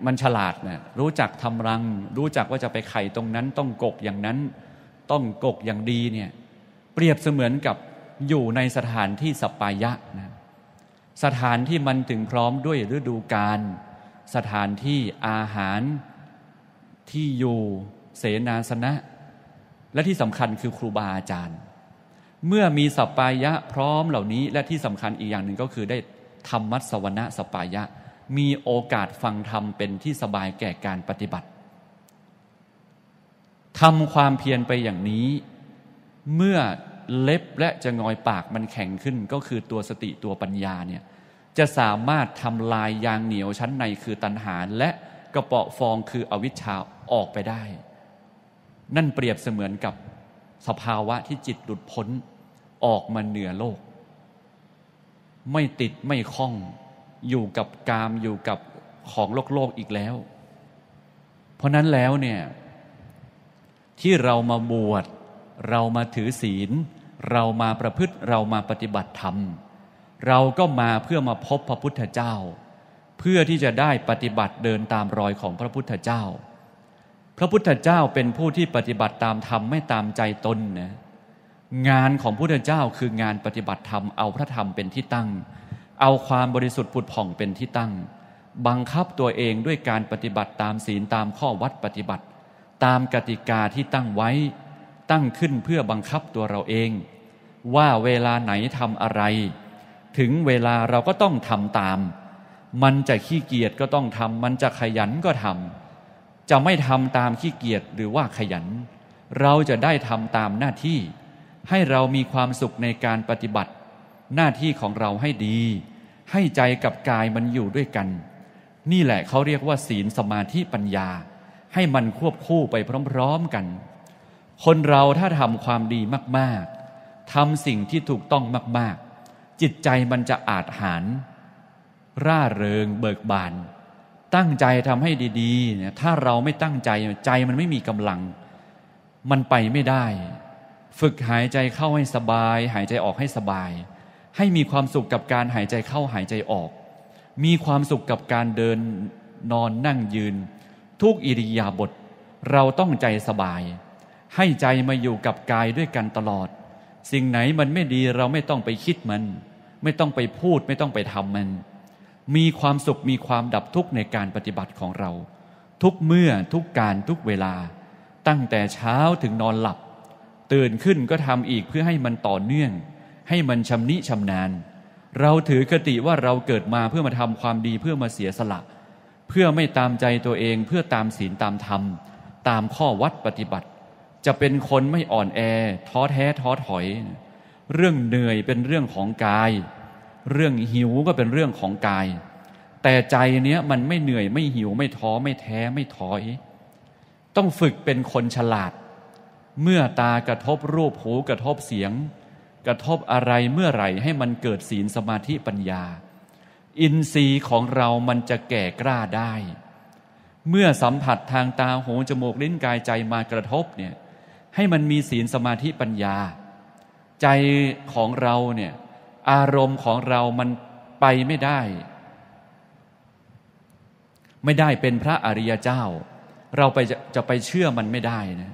S1: มันฉลาดนะรู้จักทำรัง รู้จักว่าจะไปไข่ตรงนั้น ต้องกกอย่างนั้นต้องกกอย่างดีเนี่ยเปรียบเสมือนกับอยู่ในสถานที่สปายะนะสถานที่มันถึงพร้อมด้วยฤดูกาลสถานที่อาหารที่อยู่เสนาสนะ และที่สำคัญคือครูบาอาจารย์ เมื่อมีสปายะพร้อมเหล่านี้ และที่สำคัญอีกอย่างหนึ่งก็คือได้ธรรมัสวณะสปายะมีโอกาสฟังธรรมเป็นที่สบายแก่การปฏิบัติ ทำความเพียรไปอย่างนี้ เมื่อเล็บและจะงอยปากมันแข็งขึ้น ก็คือตัวสติตัวปัญญาเนี่ย จะสามารถทำลายยางเหนียวชั้นในคือตันหาและกระเปาะฟองคืออวิชชาออกไปได้ นั่นเปรียบเสมือนกับสภาวะที่จิตหลุดพ้น ออกมาเหนือโลก ไม่ติดไม่คล้องอยู่กับกามอยู่กับของโลกโลกอีกแล้ว เพราะนั้นแล้วเนี่ย ที่เรามาบวชเรามาถือศีล เรามาประพฤติเรามาปฏิบัติธรรม เราก็มาเพื่อมาพบพระพุทธเจ้า เพื่อที่จะได้ปฏิบัติเดินตามรอยของพระพุทธเจ้า พระพุทธเจ้าเป็นผู้ที่ปฏิบัติตามธรรมไม่ตามใจตนนะงานของพุทธเจ้าคืองานปฏิบัติธรรมเอาพระธรรมเป็นที่ตั้งเอาความบริสุทธิ์ผุดผ่องเป็นที่ตั้ง บังคับตัวเองด้วยการปฏิบัติตามศีลตามข้อวัดปฏิบัติ ตามกติกาที่ตั้งไว้ ตั้งขึ้นเพื่อบังคับตัวเราเอง ว่าเวลาไหนทำอะไร ถึงเวลาเราก็ต้องทำตาม มันจะขี้เกียจก็ต้องทำ มันจะขยันก็ทำจะไม่ทำตามขี้เกียจหรือว่าขยัน เราจะได้ทำตามหน้าที่ ให้เรามีความสุขในการปฏิบัติหน้าที่ของเราให้ดี ให้ใจกับกายมันอยู่ด้วยกัน นี่แหละเขาเรียกว่าศีลสมาธิปัญญา ให้มันควบคู่ไปพร้อมๆกัน คนเราถ้าทำความดีมากๆทำสิ่งที่ถูกต้องมาก ๆ จิตใจมันจะอาจหาร ร่าเริงเบิกบาน ตั้งใจทำให้ดีๆเนี่ยถ้าเราไม่ตั้งใจ ใจมันไม่มีกำลัง มันไปไม่ได้ ฝึกหายใจเข้าให้สบาย หายใจออกให้สบายให้มีความสุขกับการหายใจเข้าหายใจออก มีความสุขกับการเดินนอนนั่งยืน ทุกอิริยาบถเราต้องใจสบาย ให้ใจมาอยู่กับกายด้วยกันตลอด สิ่งไหนมันไม่ดีเราไม่ต้องไปคิดมัน ไม่ต้องไปพูดไม่ต้องไปทำมัน มีความสุขมีความดับทุกข์ ในการปฏิบัติของเรา ทุกเมื่อทุกการทุกเวลา ตั้งแต่เช้าถึงนอนหลับ ตื่นขึ้นก็ทำอีกเพื่อให้มันต่อเนื่องให้มันชำนิชำนาญ เราถือคติว่าเราเกิดมาเพื่อมาทำความดีเพื่อมาเสียสละ เพื่อไม่ตามใจตัวเองเพื่อตามศีลตามธรรมตามข้อวัดปฏิบัติ จะเป็นคนไม่อ่อนแอ ท้อแท้ท้อถอย เรื่องเหนื่อยเป็นเรื่องของกาย เรื่องหิวก็เป็นเรื่องของกาย แต่ใจเนี้ยมันไม่เหนื่อยไม่หิวไม่ท้อไม่แท้ไม่ถอย ต้องฝึกเป็นคนฉลาด เมื่อตากระทบรูปหูกระทบเสียงกระทบอะไรเมื่อไหร่ให้มันเกิดศีลสมาธิปัญญา อินทรีย์ของเรามันจะแก่กล้าได้ เมื่อสัมผัสทางตาหูจมูกลิ้นกายใจมากระทบเนี่ย ให้มันมีศีลสมาธิปัญญา ใจของเราเนี่ย อารมณ์ของเรามันไปไม่ได้ ไม่ได้เป็นพระอริยเจ้า เราไปจะจะไปเชื่อมันไม่ได้นะ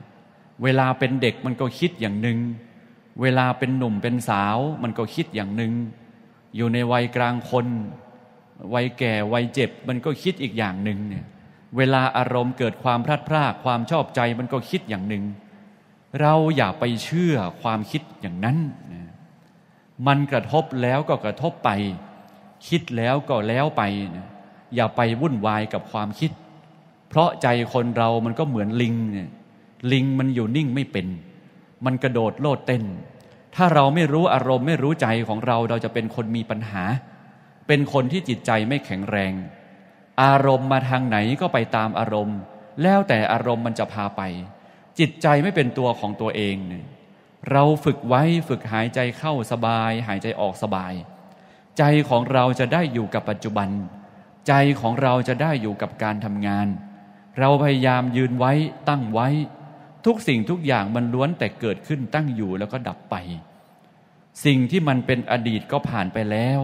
S1: เวลาเป็นเด็กมันก็คิดอย่างหนึง่งเวลาเป็นหนุ่มเป็นสาว มันก็คิดอย่างหนึง่งอยู่ในวัยกลางคนวัยแก่วัยเจ็บมันก็คิดอีกอย่างหนึ่งเนี่ยเวลาอารมณ์เกิดความพลาดพลาดความชอบใจมันก็คิดอย่างหนึง่งเราอย่าไปเชื่อความคิดอย่างนั้น มันกระทบแล้วก็กระทบไป คิดแล้วก็แล้วไป อย่าไปวุ่นวายกับความคิด เพราะใจคนเรามันก็เหมือนลิงเนี่ยลิงมันอยู่นิ่งไม่เป็นมันกระโดดโลดเต้น ถ้าเราไม่รู้อารมณ์ไม่รู้ใจของเรา เราจะเป็นคนมีปัญหา เป็นคนที่จิตใจไม่แข็งแรง อารมณ์มาทางไหนก็ไปตามอารมณ์ แล้วแต่อารมณ์มันจะพาไป จิตใจไม่เป็นตัวของตัวเอง เราฝึกไว้ฝึกหายใจเข้าสบาย หายใจออกสบาย ใจของเราจะได้อยู่กับปัจจุบัน ใจของเราจะได้อยู่กับการทำงาน เราพยายามยืนไว้ตั้งไว้ทุกสิ่งทุกอย่างมันล้วนแต่เกิดขึ้นตั้งอยู่แล้วก็ดับไป สิ่งที่มันเป็นอดีตก็ผ่านไปแล้ว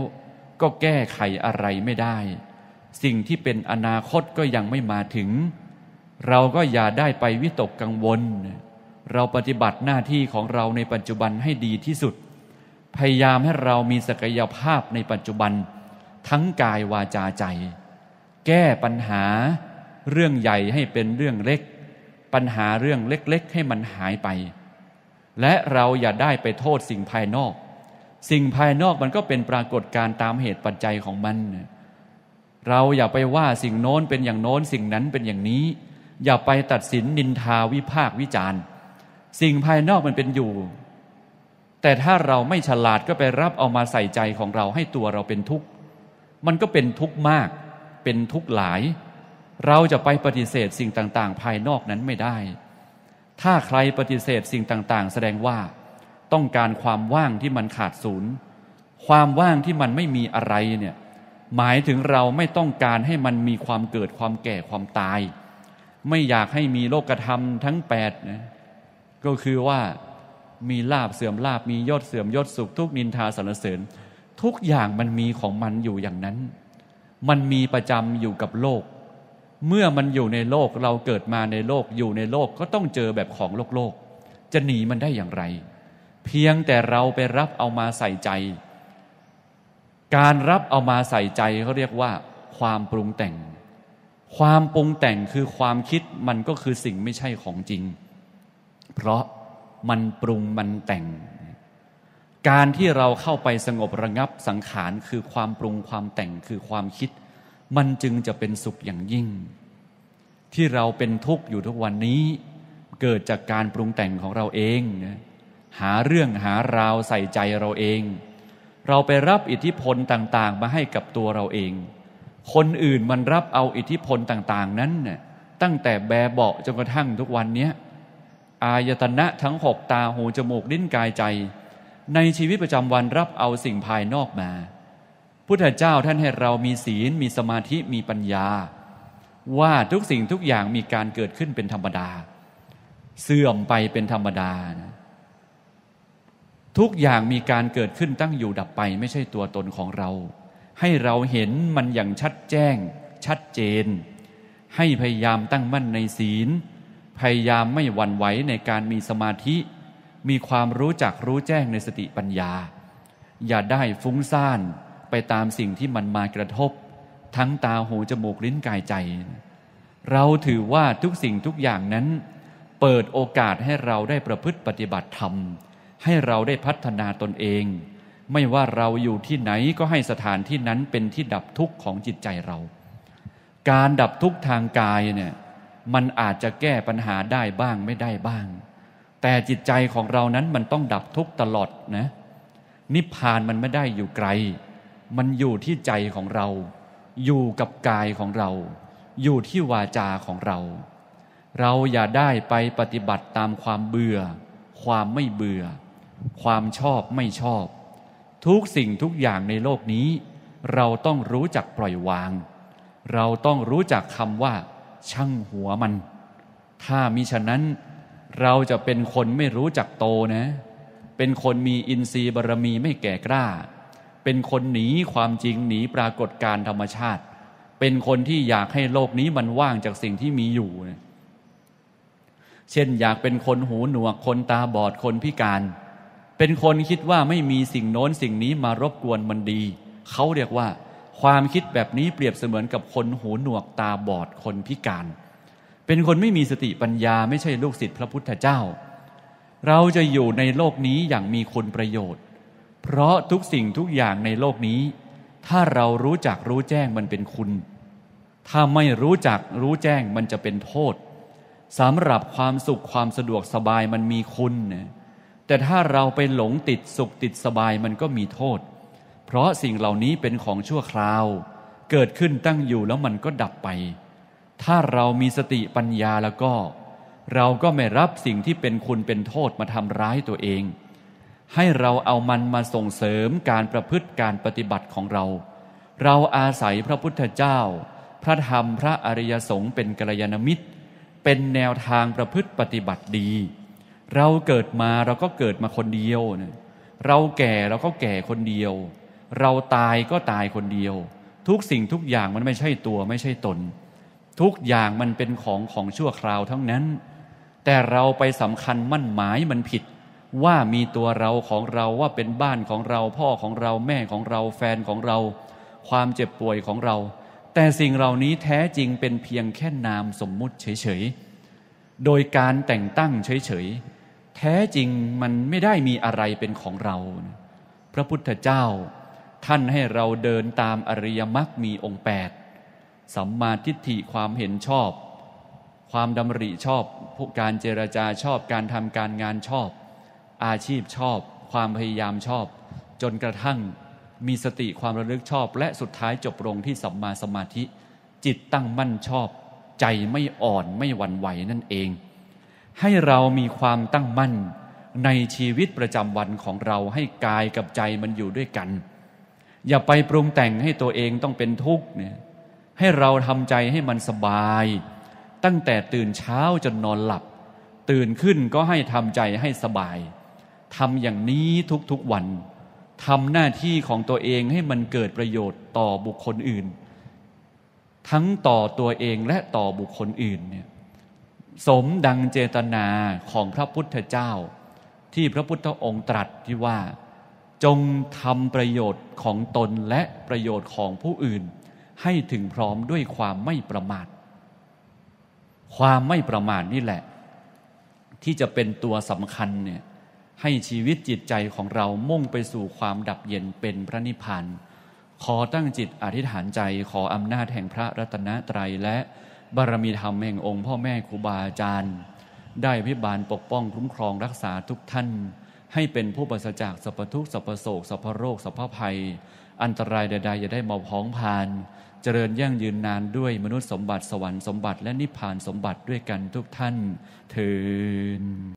S1: ก็แก้ไขอะไรไม่ได้ สิ่งที่เป็นอนาคตก็ยังไม่มาถึง เราก็อย่าได้ไปวิตกกังวล เราปฏิบัติหน้าที่ของเราในปัจจุบันให้ดีที่สุด พยายามให้เรามีศักยภาพในปัจจุบัน ทั้งกายวาจาใจ แก้ปัญหาเรื่องใหญ่ให้เป็นเรื่องเล็กปัญหาเรื่องเล็กๆ ให้มันหายไป และเราอย่าได้ไปโทษสิ่งภายนอก สิ่งภายนอกมันก็เป็นปรากฏการตามเหตุปัจจัยของมัน เราอย่าไปว่าสิ่งโน้นเป็นอย่างโน้น สิ่งนั้นเป็นอย่างนี้ อย่าไปตัดสินนินทาวิพากวิจารณ์ สิ่งภายนอกมันเป็นอยู่ แต่ถ้าเราไม่ฉลาดก็ไปรับเอามาใส่ใจของเราให้ตัวเราเป็นทุกข์ มันก็เป็นทุกข์มาก เป็นทุกข์หลายเราจะไปปฏิเสธสิ่งต่างๆ ภายนอกนั้นไม่ได้ ถ้าใครปฏิเสธสิ่งต่างๆ แสดงว่า ต้องการความว่างที่มันขาดศูนย์ความว่างที่มันไม่มีอะไรเนี่ยหมายถึงเราไม่ต้องการให้มันมีความเกิดความแก่ความตาย ไม่อยากให้มีโลกธรรมทั้งแปดนะ ก็คือว่ามีลาบเสื่อมลาบมียอดเสื่อมยอดสุขทุกนินทาสรรเสริญทุกอย่างมันมีของมันอยู่อย่างนั้น มันมีประจำอยู่กับโลกเมื่อมันอยู่ในโลกเราเกิดมาในโลก อยู่ในโลกก็ต้องเจอแบบของโลกโลกจะหนีมันได้อย่างไร เพียงแต่เราไปรับเอามาใส่ใจ การรับเอามาใส่ใจเขาเรียกว่า ความปรุงแต่ง ความปรุงแต่งคือความคิดมันก็คือสิ่งไม่ใช่ของจริง เพราะมันปรุงมันแต่ง การที่เราเข้าไปสงบระงับสังขารคือความปรุงความแต่งคือความคิดมันจึงจะเป็นสุขอย่างยิ่ง ที่เราเป็นทุกข์อยู่ทุกวันนี้ เกิดจากการปรุงแต่งของเราเองนะหาเรื่องหาราวใส่ใจเราเอง เราไปรับอิทธิพลต่างๆ มาให้กับตัวเราเอง คนอื่นมันรับเอาอิทธิพลต่างๆนั้นน่ตั้งแต่แบเบาจนกระทั่งทุกวันนี้อายตนะทั้งหกตาหูจมูกดิ้นกายใจ ในชีวิตประจำวันรับเอาสิ่งภายนอกมาพุทธเจ้าท่านให้เรามีศีล มีสมาธิ มีปัญญา ว่าทุกสิ่งทุกอย่างมีการเกิดขึ้นเป็นธรรมดา เสื่อมไปเป็นธรรมดานะทุกอย่างมีการเกิดขึ้นตั้งอยู่ดับไปไม่ใช่ตัวตนของเรา ให้เราเห็นมันอย่างชัดแจ้ง ชัดเจน ให้พยายามตั้งมั่นในศีล พยายามไม่หวั่นไหวในการมีสมาธิ มีความรู้จักรู้แจ้งในสติปัญญา อย่าได้ฟุ้งซ่านไปตามสิ่งที่มันมากระทบ ทั้งตาหูจมูกลิ้นกายใจ เราถือว่าทุกสิ่งทุกอย่างนั้น เปิดโอกาสให้เราได้ประพฤติปฏิบัติธรรม ให้เราได้พัฒนาตนเอง ไม่ว่าเราอยู่ที่ไหนก็ให้สถานที่นั้นเป็นที่ดับทุกข์ของจิตใจเรา การดับทุกข์ทางกายเนี่ยมันอาจจะแก้ปัญหาได้บ้างไม่ได้บ้าง แต่จิตใจของเรานั้นมันต้องดับทุกข์ตลอดนะ นิพพานมันไม่ได้อยู่ไกลมันอยู่ที่ใจของเรา อยู่กับกายของเรา อยู่ที่วาจาของเรา เราอย่าได้ไปปฏิบัติตามความเบื่อ ความไม่เบื่อ ความชอบไม่ชอบ ทุกสิ่งทุกอย่างในโลกนี้ เราต้องรู้จักปล่อยวาง เราต้องรู้จักคำว่าช่างหัวมัน ถ้ามิฉะนั้น เราจะเป็นคนไม่รู้จักโตนะ เป็นคนมีอินทรีย์บารมีไม่แก่กล้าเป็นคนหนี ความจริงหนีปรากฏการธรรมชาติ เป็นคนที่อยากให้โลกนี้มันว่างจากสิ่งที่มีอยู่ เช่นอยากเป็นคนหูหนวกคนตาบอดคนพิการ เป็นคนคิดว่าไม่มีสิ่งโน้นสิ่งนี้มารบกวนมันดีเขาเรียกว่า ความคิดแบบนี้เปรียบเสมือนกับคนหูหนวกตาบอดคนพิการ เป็นคนไม่มีสติปัญญาไม่ใช่ลูกศิษย์พระพุทธเจ้า เราจะอยู่ในโลกนี้อย่างมีคุณประโยชน์เพราะทุกสิ่งทุกอย่างในโลกนี้ ถ้าเรารู้จักรู้แจ้งมันเป็นคุณ ถ้าไม่รู้จักรู้แจ้งมันจะเป็นโทษสำหรับความสุขความสะดวกสบายมันมีคุณนะแต่ถ้าเราไปหลงติดสุขติดสบายมันก็มีโทษ เพราะสิ่งเหล่านี้เป็นของชั่วคราว เกิดขึ้นตั้งอยู่แล้วมันก็ดับไป ถ้าเรามีสติปัญญาแล้วก็ เราก็ไม่รับสิ่งที่เป็นคุณเป็นโทษมาทำร้ายตัวเองให้เราเอามันมาส่งเสริมการประพฤติการปฏิบัติของเรา เราอาศัยพระพุทธเจ้า พระธรรม พระอริยสงฆ์เป็นกัลยาณมิตร เป็นแนวทางประพฤติปฏิบัติดี เราเกิดมาเราก็เกิดมาคนเดียวนเราแก่เราก็แก่คนเดียว เราตายก็ตายคนเดียว ทุกสิ่งทุกอย่างมันไม่ใช่ตัวไม่ใช่ตน ทุกอย่างมันเป็นของของชั่วคราวทั้งนั้น แต่เราไปสำคัญมั่นหมายมันผิดว่ามีตัวเราของเราว่าเป็นบ้านของเราพ่อของเราแม่ของเราแฟนของเรา ความเจ็บป่วยของเรา แต่สิ่งเหล่านี้แท้จริงเป็นเพียงแค่นามสมมุติเฉยๆโดยการแต่งตั้งเฉยๆแท้จริงมันไม่ได้มีอะไรเป็นของเรา พระพุทธเจ้า ท่านให้เราเดินตามอริยมรรคมีองค์แปดสัมมาทิฏฐิความเห็นชอบ ความดำริชอบการเจรจาชอบการทำการงานชอบอาชีพชอบ ความพยายามชอบ จนกระทั่งมีสติความระลึกชอบ และสุดท้ายจบลงที่สัมมาสมาธิ จิตตั้งมั่นชอบ ใจไม่อ่อนไม่หวั่นไหวนั่นเอง ให้เรามีความตั้งมั่น ในชีวิตประจำวันของเราให้กายกับใจมันอยู่ด้วยกัน อย่าไปปรุงแต่งให้ตัวเองต้องเป็นทุกข์เนี่ยให้เราทำใจให้มันสบาย ตั้งแต่ตื่นเช้าจนนอนหลับ ตื่นขึ้นก็ให้ทำใจให้สบายทำอย่างนี้ทุกๆวันทำหน้าที่ของตัวเองให้มันเกิดประโยชน์ต่อบุคคลอื่น ทั้งต่อตัวเองและต่อบุคคลอื่นเนี่ยสมดังเจตนาของพระพุทธเจ้า ที่พระพุทธองค์ตรัสที่ว่า จงทำประโยชน์ของตนและประโยชน์ของผู้อื่น ให้ถึงพร้อมด้วยความไม่ประมาทความไม่ประมาทนี่แหละ ที่จะเป็นตัวสำคัญเนี่ยให้ชีวิตจิตใจของเรามุ่งไปสู่ความดับเย็นเป็นพระนิพพานขอตั้งจิตอธิษฐานใจขออำนาจแห่งพระรัตนตรัยและบารมีธรรมแห่งองค์พ่อแม่ครูบาอาจารย์ ได้พิบาลปกป้องคุ้มครองรักษาทุกท่าน ให้เป็นผู้ปราศจากสัพทุกสัพโศกสัพโรคสัพภัย อันตรายใดๆอย่าได้มาพ้องพาน เจริญยั่งยืนนานด้วยมนุษย์สมบัติสวรรค์สมบัติและนิพพานสมบัติด้วยกันทุกท่านเถิด